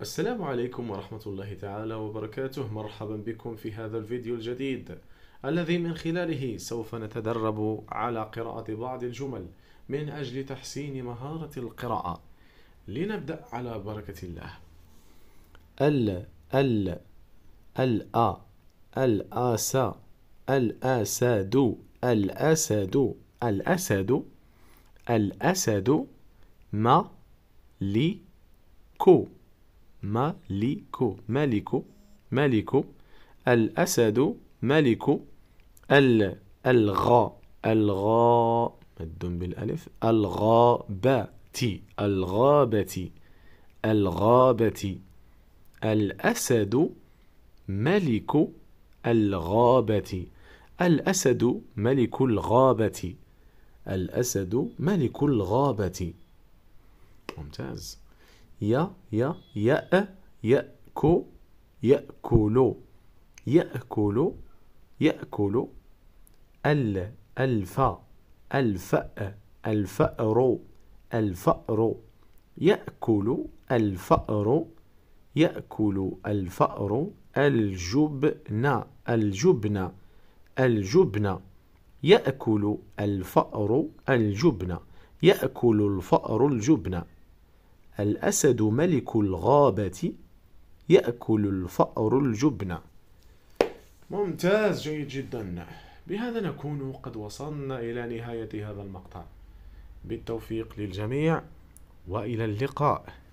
السلام عليكم ورحمة الله تعالى وبركاته مرحبا بكم في هذا الفيديو الجديد الذي من خلاله سوف نتدرب على قراءة بعض الجمل من أجل تحسين مهارة القراءة لنبدأ على بركة الله ال ال الأ الآسى الأسد الأسد الأسد الأسد ما لي كو ماليكو ماليكو ماليكو الأسد ماليكو ال الغاء الغاء مد بالألف الغابة الغابة الغابة الأسد ملك الغابة الأسد ملك الغابة الأسد ملك الغابة ممتاز يا يا يأ يأكو يأكل يأكل يأكل ال الفا الفأ الفأر الفأر يأكل الفأر يأكل الفأر الجبن الجبن الجبن يأكل الفأر الجبن يأكل الفأر الجبن الأسد ملك الغابة يأكل الفأر الجبن ممتاز جيد جدا بهذا نكون قد وصلنا إلى نهاية هذا المقطع بالتوفيق للجميع وإلى اللقاء